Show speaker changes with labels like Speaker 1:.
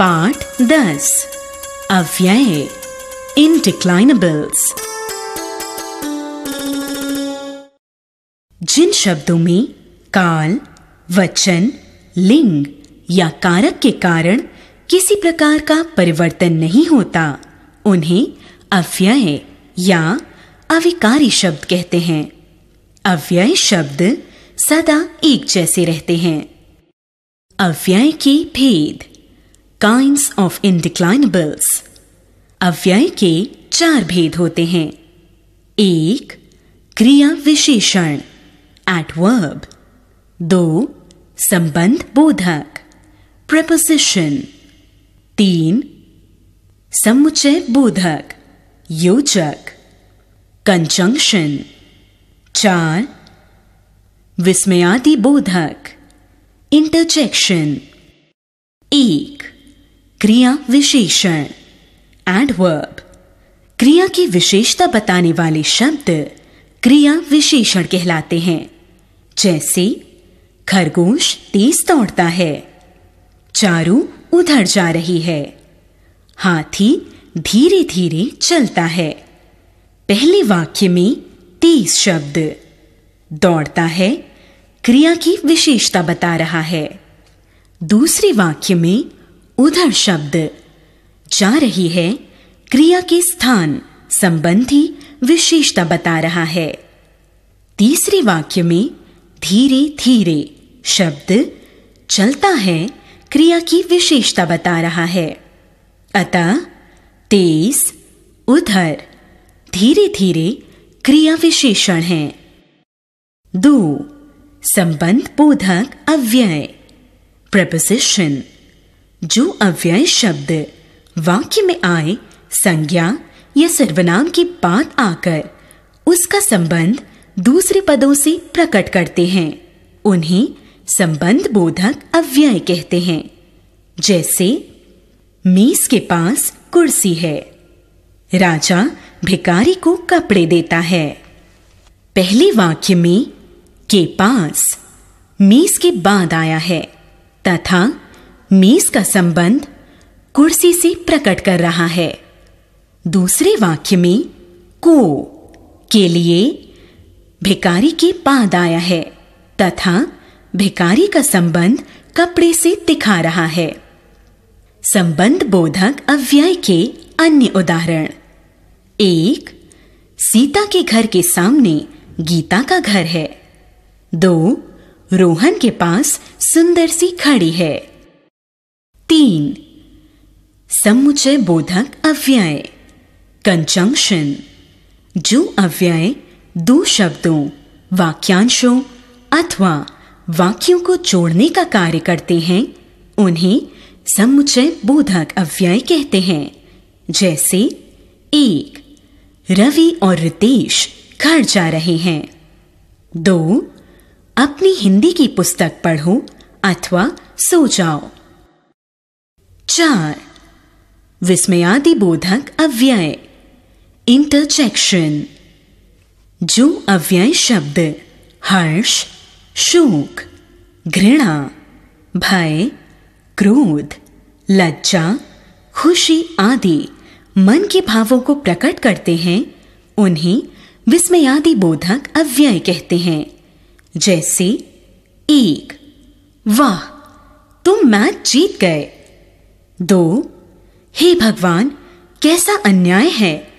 Speaker 1: part दस अव्यय इनडिक्लाइनेबल्स जिन शब्दों में काल वचन लिंग या कारक के कारण किसी प्रकार का परिवर्तन नहीं होता उन्हें अव्यय या अविकारी शब्द कहते हैं अव्यय शब्द सदा एक जैसे रहते हैं अव्यय के भेद काइंड ऑफ इनडिक्लाइनेबल्स अव्यय के चार भेद होते हैं एक क्रिया विशेषण वर्ब दो संबंध बोधक प्रपोजिशन तीन समुच्चय बोधक योजक कंजंक्शन चार विस्मयादि बोधक इंटरजेक्शन एक क्रिया विशेषण एडवर्ब क्रिया की विशेषता बताने वाले शब्द क्रिया विशेषण कहलाते हैं जैसे खरगोश तेज दौड़ता है चारू उधर जा रही है हाथी धीरे धीरे चलता है पहले वाक्य में तेज शब्द दौड़ता है क्रिया की विशेषता बता रहा है दूसरे वाक्य में उधर शब्द जा रही है क्रिया के स्थान संबंधी विशेषता बता रहा है तीसरे वाक्य में धीरे धीरे शब्द चलता है क्रिया की विशेषता बता रहा है अतः तेज उधर धीरे धीरे क्रिया विशेषण है दो संबंध बोधक अव्यय प्रपोजिशन जो अव्यय शब्द वाक्य में आए संज्ञा या सर्वनाम के बाद आकर उसका संबंध दूसरे पदों से प्रकट करते हैं उन्हें संबंध बोधक अव्यय कहते हैं जैसे मीस के पास कुर्सी है राजा भिकारी को कपड़े देता है पहले वाक्य में के पास मीस के बाद आया है तथा मेज का संबंध कुर्सी से प्रकट कर रहा है दूसरे वाक्य में को के लिए भिकारी के बाद आया है तथा भिकारी का संबंध कपड़े से दिखा रहा है संबंध बोधक अव्यय के अन्य उदाहरण एक सीता के घर के सामने गीता का घर है दो रोहन के पास सुंदर सी खड़ी है तीन समुचय बोधक अव्यय कंजंक्शन जो अव्यय दो शब्दों वाक्यांशों अथवा वाक्यों को जोड़ने का कार्य करते हैं उन्हें समुचय बोधक अव्यय कहते हैं जैसे एक रवि और रितेश घर जा रहे हैं दो अपनी हिंदी की पुस्तक पढ़ो अथवा सो जाओ चार विस्मयादि बोधक अव्यय इंटरजेक्शन जो अव्यय शब्द हर्ष शोक घृणा भय क्रोध लज्जा खुशी आदि मन के भावों को प्रकट करते हैं उन्हें विस्मयादि बोधक अव्यय कहते हैं जैसे एक वाह तुम मैच जीत गए दो हे भगवान कैसा अन्याय है